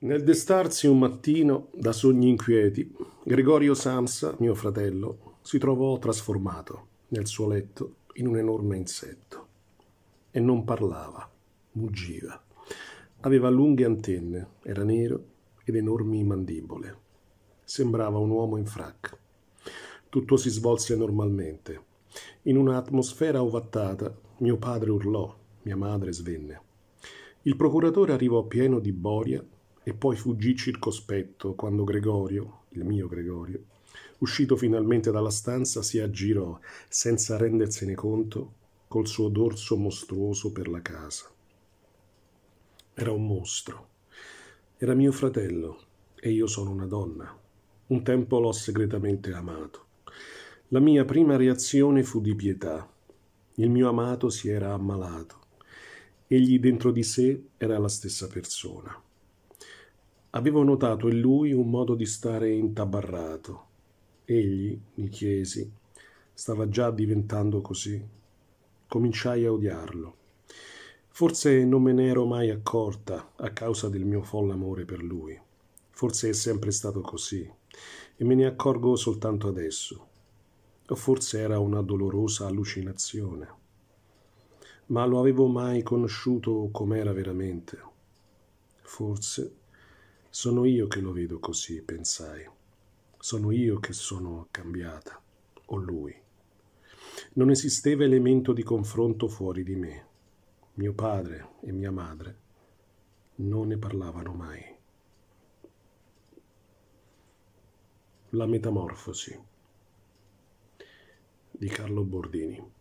Nel destarsi un mattino da sogni inquieti, Gregorio Samsa, mio fratello, si trovò trasformato nel suo letto in un enorme insetto. E non parlava, muggiva. Aveva lunghe antenne, era nero ed enormi mandibole. Sembrava un uomo in frac. Tutto si svolse normalmente. In un'atmosfera ovattata, mio padre urlò, mia madre svenne. Il procuratore arrivò pieno di boria e poi fuggì circospetto quando Gregorio, il mio Gregorio, uscito finalmente dalla stanza, si aggirò, senza rendersene conto, col suo dorso mostruoso per la casa. Era un mostro. Era mio fratello e io sono una donna. Un tempo l'ho segretamente amato. La mia prima reazione fu di pietà. Il mio amato si era ammalato. Egli dentro di sé era la stessa persona. Avevo notato in lui un modo di stare intabarrato. Egli, mi chiesi, stava già diventando così. Cominciai a odiarlo. Forse non me ne ero mai accorta a causa del mio folle amore per lui. Forse è sempre stato così e me ne accorgo soltanto adesso. O forse era una dolorosa allucinazione. Ma lo avevo mai conosciuto com'era veramente. Forse sono io che lo vedo così, pensai. Sono io che sono cambiata, o lui. Non esisteva elemento di confronto fuori di me. Mio padre e mia madre non ne parlavano mai. La metamorfosi di Carlo Bordini.